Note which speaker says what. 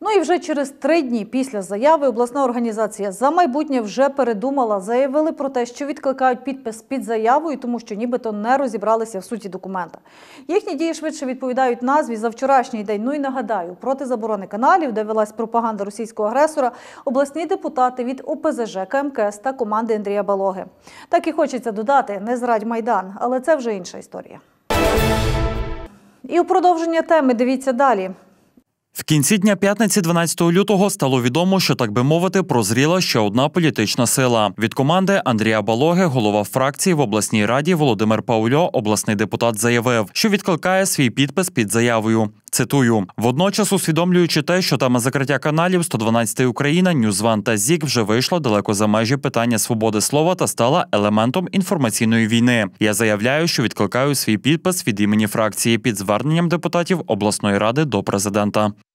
Speaker 1: Ну і вже через три дні після заяви обласна організація за майбутнє вже передумала, заявили про те, що відкликають підпис під заявою, тому що нібито не розібралися в суті документа. Їхні дії швидше відповідають назві за вчорашній день. Ну і нагадаю, проти заборони каналів, де велась пропаганда російського агресора, обласні депутати від ОПЗЖ КМКС та команди Андрія Балоги. Так і хочеться додати не зрадь майдан, але це вже інша історія. І у продовження теми дивіться далі.
Speaker 2: В кінці дня п'ятниці, 12 лютого, стало відомо, що так би мовити, прозріла ще одна політична сила від команди Андрія Балоги, голова фракції в обласній раді Володимир Паульо, обласний депутат, заявив, що відкликає свій підпис під заявою. Цитую, водночас усвідомлюючи те, що тема закриття каналів «112 Україна, Ньюзван та Зік вже вийшла далеко за межі питання свободи слова та стала елементом інформаційної війни. Я заявляю, що відкликаю свій підпис від імені фракції під зверненням депутатів обласної ради до президента.